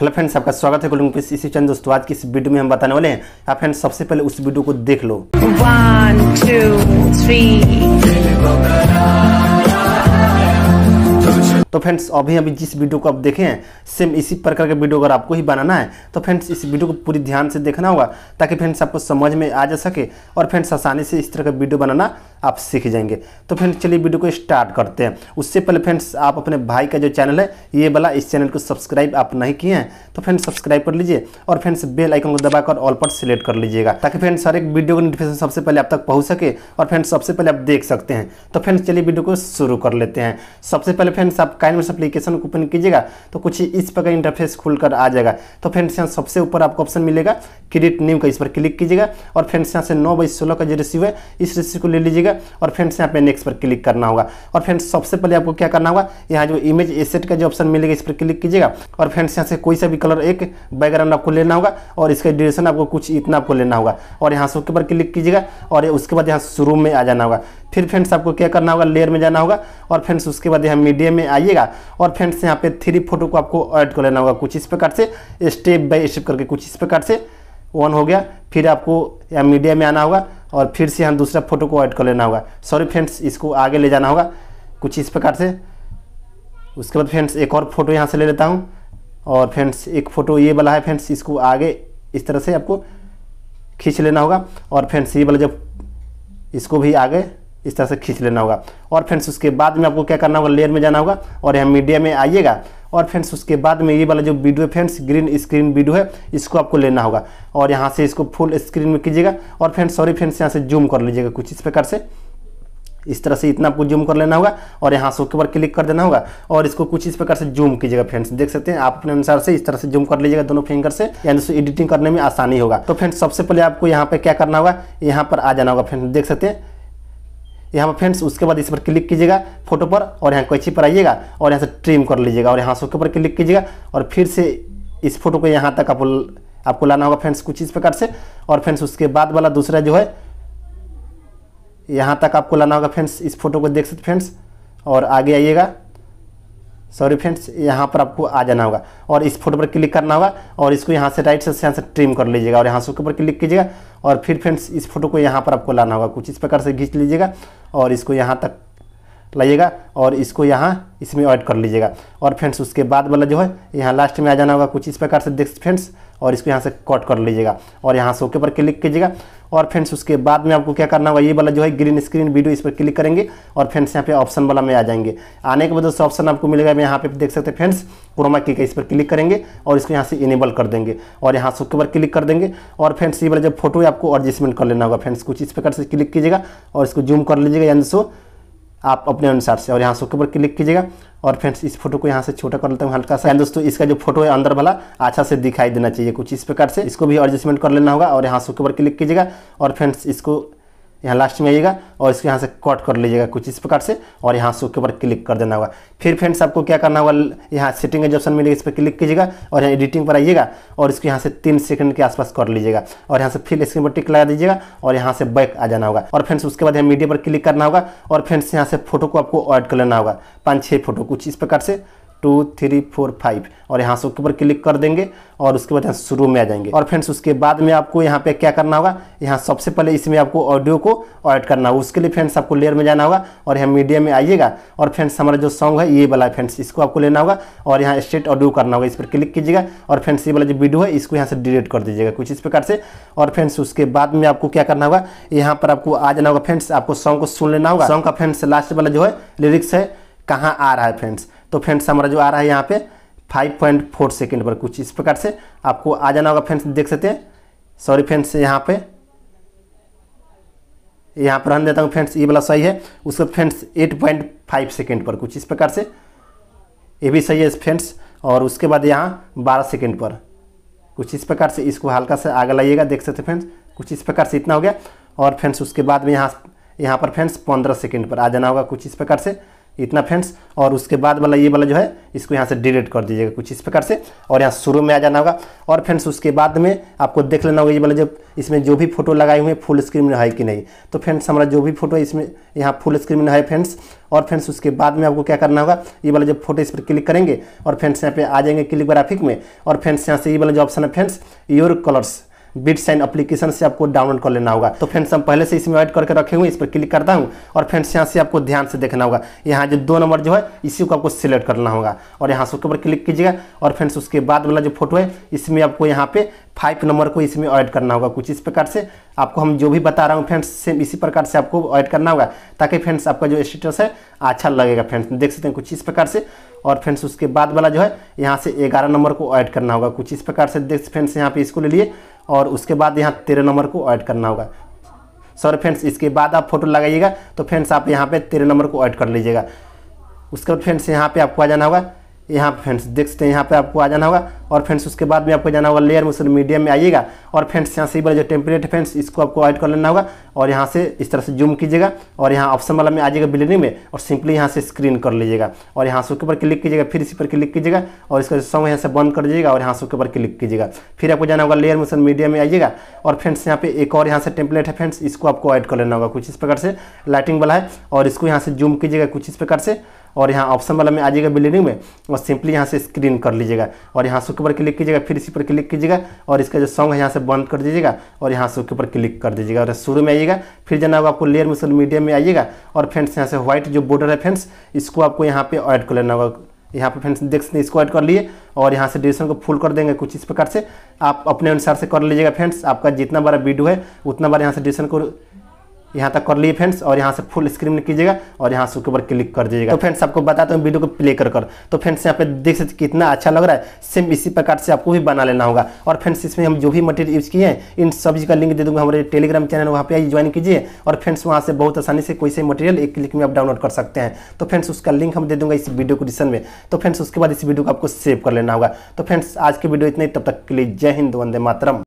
hello friends आपका स्वागत है कुलुंग इसी चंद दोस्तों आज की इस वीडियो में हम बताने वाले हैं आप फ्रेंड्स सबसे पहले उस वीडियो को देख लो वन टू थ्री तो फ्रेंड्स अभी अभी जिस वीडियो को आप देखें सेम इसी प्रकार का वीडियो अगर आपको ही बनाना है तो फ्रेंड्स इस वीडियो को पूरी ध्यान से देखना होगा ताकि फ्रेंड्स आपको समझ में आ जा सके और फ्रेंड्स आसानी से इस तरह का वीडियो बनाना आप सीख जाएंगे तो फ्रेंड्स चलिए वीडियो को स्टार्ट करते हैं उससे पहले फ्रेंड्स आप अपने भाई का जो चैनल है ये वाला इस चैनल को सब्सक्राइब आप नहीं किए हैं तो फ्रेंड्स सब्सक्राइब कर लीजिए और फ्रेंड्स बेल आइकन को दबाकर ऑल पर सिलेक्ट कर लीजिएगा ताकि फ्रेंड्स हर एक वीडियो का नोटिफिकेशन सबसे पहले आप तक पहुँच सके और फ्रेंड्स सबसे पहले आप देख सकते हैं तो फ्रेंड्स चलिए वीडियो को शुरू कर लेते हैं सबसे पहले फ्रेंड्स आप काइनवर्स एप्लीकेशन को ओपन कीजिएगा तो कुछ इस प्रकार इंटरफेस खुलकर आ जाएगा तो फ्रेंड्स यहाँ सबसे ऊपर आपको ऑप्शन मिलेगा क्रेडिट न्यू का इस पर क्लिक कीजिएगा और फ्रेंड्स यहाँ से नौ बाई सोलह का जो रेसिव है इस रेसिव को ले लीजिएगा और फ्रेंड्स यहाँ पे नेक्स्ट पर क्लिक करना होगा और फ्रेंड्स सबसे पहले आपको क्या करना होगा यहाँ जो इमेज एसेट का जो ऑप्शन मिलेगा इस पर क्लिक कीजिएगा और फ्रेंड्स यहाँ से कोई सा भी कलर एक बैकग्राउंड आपको लेना होगा और इसका ड्यूरेशन आपको कुछ इतना आपको लेना होगा और यहाँ से ऊपर पर क्लिक कीजिएगा और उसके बाद यहाँ शुरू में आ जाना होगा फिर फ्रेंड्स आपको क्या करना होगा लेयर में जाना होगा और फ्रेंड्स उसके बाद यहाँ मीडियम में आइएगा और फ्रेंड्स यहाँ पे थ्री फोटो को आपको ऐड कर लेना होगा कुछ इस प्रकार से स्टेप बाय स्टेप करके कुछ इस प्रकार से ऑन हो गया फिर आपको यहाँ मीडिया में आना होगा और फिर से यहाँ दूसरा फोटो को ऐड कर लेना होगा सॉरी फ्रेंड्स इसको आगे ले जाना होगा कुछ इस प्रकार से उसके बाद फ्रेंड्स एक और फोटो यहाँ से ले लेता हूँ और फ्रेंड्स एक फ़ोटो ये वाला है फ्रेंड्स इसको आगे इस तरह से आपको खींच लेना होगा और फ्रेंड्स ये वाला जब इसको भी आगे इस तरह से खींच लेना होगा और फ्रेंड्स उसके बाद में आपको क्या करना होगा लेयर में जाना होगा और यहाँ मीडिया में आइएगा और फ्रेंड्स उसके बाद में ये वाला जो वीडियो है फ्रेंड्स ग्रीन स्क्रीन वीडियो है इसको आपको लेना होगा और यहाँ से इसको फुल स्क्रीन में कीजिएगा और फ्रेंड्स सॉरी फ्रेंड्स यहाँ से जूम कर लीजिएगा कुछ इस प्रकार से इस तरह से इतना आपको जूम कर लेना होगा और यहाँ से ओके ऊपर क्लिक कर देना होगा और इसको कुछ इस प्रकार से जूम कीजिएगा फ्रेंड्स देख सकते हैं आप अपने अनुसार से इस तरह से जूम कर लीजिएगा दोनों फिंगर से यानी दोस्तों एडिटिंग करने में आसानी होगा तो फ्रेंड्स सबसे पहले आपको यहाँ पर क्या करना होगा यहाँ पर आ जाना होगा फ्रेंड्स देख सकते हैं यहाँ पर फ्रेंड्स उसके बाद इस पर क्लिक कीजिएगा फोटो पर और यहाँ कैची पर आइएगा और यहाँ से ट्रिम कर लीजिएगा और यहाँ से के ऊपर क्लिक कीजिएगा और फिर से इस फोटो को यहाँ तक आप आपको लाना होगा फ्रेंड्स कुछ इस प्रकार से और फ्रेंड्स उसके बाद वाला दूसरा जो है यहाँ तक आपको लाना होगा फ्रेंड्स इस फोटो को देख सकते फ्रेंड्स और आगे आइएगा सॉरी फ्रेंड्स यहाँ पर आपको आ जाना होगा और इस फोटो पर क्लिक करना होगा और इसको यहाँ से राइट से यहाँ से ट्रिम कर लीजिएगा और यहाँ से ऊपर क्लिक कीजिएगा और फिर फ्रेंड्स इस फोटो को यहाँ पर आपको लाना होगा कुछ इस प्रकार से खींच लीजिएगा और इसको यहाँ तक लाइएगा और इसको यहाँ इसमें ऐड कर लीजिएगा और फ्रेंड्स उसके बाद वाला जो है यहाँ लास्ट में आ जाना होगा कुछ इस प्रकार से देख फ्रेंड्स और इसको यहाँ से कट कर लीजिएगा और यहाँ से ओके पर क्लिक कीजिएगा और फ्रेंड्स उसके बाद में आपको क्या करना होगा ये वाला जो है ग्रीन स्क्रीन वीडियो इस पर क्लिक करेंगे और फ्रेंड्स यहाँ पे ऑप्शन वाला में आ जाएंगे आने के बाद दोस्तों ऑप्शन आपको मिलेगा मैं यहाँ पे देख सकते हैं फ्रेंड्स क्रोमा की इस पर क्लिक करेंगे और इसको यहाँ से इनेबल कर देंगे और यहाँ से ऊपर क्लिक कर देंगे और फ्रेंड्स ये वाला जो फोटो है आपको एडजस्टमेंट कर लेना होगा फ्रेंड्स कुछ इस प्रकार से क्लिक कीजिएगा और इसको जूम कर लीजिएगा यानी सो आप अपने अनुसार से और यहाँ से ऊपर क्लिक कीजिएगा और फ्रेंड्स इस फोटो को यहाँ से छोटा कर लेते हैं हल्का सा दोस्तों इसका जो फोटो है अंदर वाला अच्छा से दिखाई देना चाहिए कुछ इस प्रकार से इसको भी एडजस्टमेंट कर लेना होगा और यहाँ से उसके ऊपर क्लिक कीजिएगा और फ्रेंड्स इसको यहाँ लास्ट में आइएगा और इसको यहाँ से कट कर लीजिएगा कुछ इस प्रकार से और यहाँ से उसके ऊपर क्लिक कर देना होगा फिर फ्रेंड्स आपको क्या करना होगा यहाँ सेटिंग एज ऑप्शन मिलेगा इस पर क्लिक कीजिएगा और यहाँ एडिटिंग पर आइएगा और इसको यहाँ से तीन सेकंड के आसपास कर लीजिएगा और यहाँ से फिर स्क्रीन पर टिक लगा दीजिएगा और यहाँ से बैक आ जाना होगा और फ्रेंड्स उसके बाद यहाँ मीडिया पर क्लिक करना होगा और फ्रेंड्स यहाँ से फोटो को आपको ऐड कर लेना होगा पाँच छः फोटो कुछ इस प्रकार से टू थ्री फोर फाइव और यहाँ से उसके ऊपर क्लिक कर देंगे और उसके बाद यहाँ शुरू में आ जाएंगे और फ्रेंड्स उसके बाद में आपको यहाँ पे क्या करना होगा यहाँ सबसे पहले इसमें आपको ऑडियो को ऐड करना होगा उसके लिए फ्रेंड्स आपको लेयर में जाना होगा और यहाँ मीडिया में आइएगा और फ्रेंड्स हमारा जो सॉन्ग है ये वाला है फ्रेंड्स इसको आपको लेना होगा और यहाँ स्टेट ऑडियो करना होगा इस पर क्लिक कीजिएगा और फ्रेंड्स ये वाला जो वीडियो है इसको यहाँ से डिलीट कर दीजिएगा कुछ इस प्रकार से और फ्रेंड्स उसके बाद में आपको क्या करना होगा यहाँ पर आपको आ जाना होगा फ्रेंड्स आपको सॉन्ग को सुन लेना होगा सॉन्ग का फ्रेंड्स लास्ट वाला जो है लिरिक्स है कहाँ आ रहा है फ्रेंड्स तो फ्रेंड्स हमारा जो आ रहा है यहाँ पे 5.4 सेकंड पर कुछ इस प्रकार से आपको आ जाना होगा फ्रेंड्स देख सकते हैं सॉरी फ्रेंड्स यहाँ पे यहाँ पर रहने देता हूँ फ्रेंड्स ये वाला सही है उसको फ्रेंड्स 8.5 सेकेंड पर कुछ इस प्रकार से ये भी सही है फ्रेंड्स और उसके बाद यहाँ बारह सेकेंड पर कुछ इस प्रकार से इसको हल्का से आगे लाइएगा देख सकते फ्रेंड्स कुछ इस प्रकार से इतना हो गया और फ्रेंड्स उसके बाद में यहाँ यहाँ पर फ्रेंड्स पंद्रह सेकेंड पर आ जाना होगा कुछ इस प्रकार से इतना फ्रेंड्स और उसके बाद वाला ये वाला जो है इसको यहाँ से डिलीट कर दीजिएगा कुछ इस प्रकार से और यहाँ शुरू में आ जाना होगा और फ्रेंड्स उसके बाद में आपको देख लेना होगा ये वाला जब इसमें जो भी फोटो लगाए हुए हैं फुल स्क्रीन में है कि नहीं तो फ्रेंड्स हमारा जो भी फोटो इसमें यहाँ फुल स्क्रीन में है फ्रेंड्स और फ्रेंड्स उसके बाद में आपको क्या करना होगा ये वाला जब फोटो इस पर क्लिक करेंगे और फ्रेंड्स यहाँ पे आ जाएंगे क्लिक ग्राफिक में और फ्रेंड्स यहाँ से ये वाला जो ऑप्शन है friends your colours bit sign application से आपको डाउनलोड कर लेना होगा तो फ्रेंड्स हम पहले से इसमें ऐड करके रखे हुए इस पर क्लिक करता हूँ और फ्रेंड्स यहाँ से आपको ध्यान से देखना होगा यहाँ जो दो नंबर जो है इसी को आपको सिलेक्ट करना होगा और यहाँ से उसके ऊपर क्लिक कीजिएगा और फ्रेंड्स उसके बाद वाला जो फोटो है इसमें आपको यहाँ पे फाइव नंबर को इसमें ऐड करना होगा कुछ इस प्रकार से आपको हम जो भी बता रहा हूँ फ्रेंड्स सेम इसी प्रकार से आपको ऐड करना होगा ताकि फ्रेंड्स आपका जो स्टेटस है अच्छा लगेगा फ्रेंड्स देख सकते हैं कुछ इस प्रकार से और फ्रेंड्स उसके बाद वाला जो है यहाँ से ग्यारह नंबर को ऐड करना होगा कुछ इस प्रकार से देख फ्रेंड्स यहाँ पे इसको ले लिए और उसके बाद यहाँ तेरह नंबर को ऐड करना होगा सर फ्रेंड्स इसके बाद आप फोटो लगाइएगा तो फ्रेंड्स आप यहाँ पे तेरह नंबर को ऐड कर लीजिएगा उसके बाद फ्रेंड्स यहाँ पे आपको आ जाना होगा यहाँ पर फ्रेंड्स देख सकते हैं यहाँ पे आपको आ जाना होगा और फ्रेंड्स उसके बाद में आपको जाना होगा लेयर मोशन मीडियम में आइएगा और फ्रेंड्स यहाँ से ही वाला जो टेम्पलेट है फ्रेंड्स इसको आपको ऐड कर लेना होगा और यहाँ से इस तरह से जूम कीजिएगा और यहाँ ऑप्शन वाला में आ जाएगा बिल्डिंग में और सिंपली यहाँ से स्क्रीन कर लीजिएगा और यहाँ से उसके ऊपर क्लिक कीजिएगा फिर इसी पर क्लिक कीजिएगा और इसका सॉन्ग यहाँ से बंद कर दीजिएगा और यहाँ से उसके ऊपर क्लिक कीजिएगा फिर आपको जाना होगा लेयर मोशन मीडियम में आइएगा और फ्रेंड्स यहाँ पे एक और यहाँ से टेम्पलेट है फ्रेंड्स इसको आपको ऐड कर लेना होगा कुछ इस प्रकार से लाइटिंग वाला है और इसको यहाँ से जूम कीजिएगा कुछ इस प्रकार से और यहाँ ऑप्शन वाला में आ जाएगा बिल्डिंग में और सिंपली यहाँ से स्क्रीन कर लीजिएगा और यहाँ से ऊपर क्लिक कीजिएगा फिर इसी पर क्लिक कीजिएगा और इसका जो सॉन्ग है यहाँ से बंद कर दीजिएगा और यहाँ से ऊपर क्लिक कर दीजिएगा और शुरू में आइएगा फिर जाना होगा आपको लेयर में मीडियम में आइएगा और फ्रेंड्स यहाँ से व्हाइट जो बॉर्डर है फ्रेंड्स इसको आपको यहाँ पे ऐड कर लेना होगा यहाँ पे फ्रेंड्स देख सकते हैं इसको ऐड कर लिए और यहाँ से ड्यूरेशन को फुल कर देंगे कुछ इस प्रकार से आप अपने अनुसार से कर लीजिएगा फ्रेंड्स आपका जितना बड़ा वीडियो है उतना बार यहाँ से ड्यूरेशन को यहाँ तक कर लिए फ्रेंड्स और यहाँ से फुल स्क्रीन में कीजिएगा और यहाँ से उसके ऊपर क्लिक कर दीजिएगा तो फ्रेंड्स आपको बताता हूँ वीडियो को प्ले कर कर तो फ्रेंड्स यहाँ पे देख सकते कितना अच्छा लग रहा है सेम इसी प्रकार से आपको भी बना लेना होगा और फ्रेंड्स इसमें हम जो भी मटेरियल यूज़ किए हैं इन चीज़ का लिंक दे दूँगा हमारे टेलीग्राम चैनल वहाँ पर ज्वाइन कीजिए और फ्रेंड्स वहाँ से बहुत आसानी से कोई से मटेरियल एक क्लिक में आप डाउनलोड कर सकते हैं तो फ्रेंड्स उसका लिंक हम दे दूँगा इस वीडियो को डिस्क्रिप्शन में तो फ्रेंड्स उसके बाद इस वीडियो को आपको सेव कर लेना होगा तो फ्रेंड्स आज की वीडियो इतने तब तक के लिए जय हिंद वंदे मातरम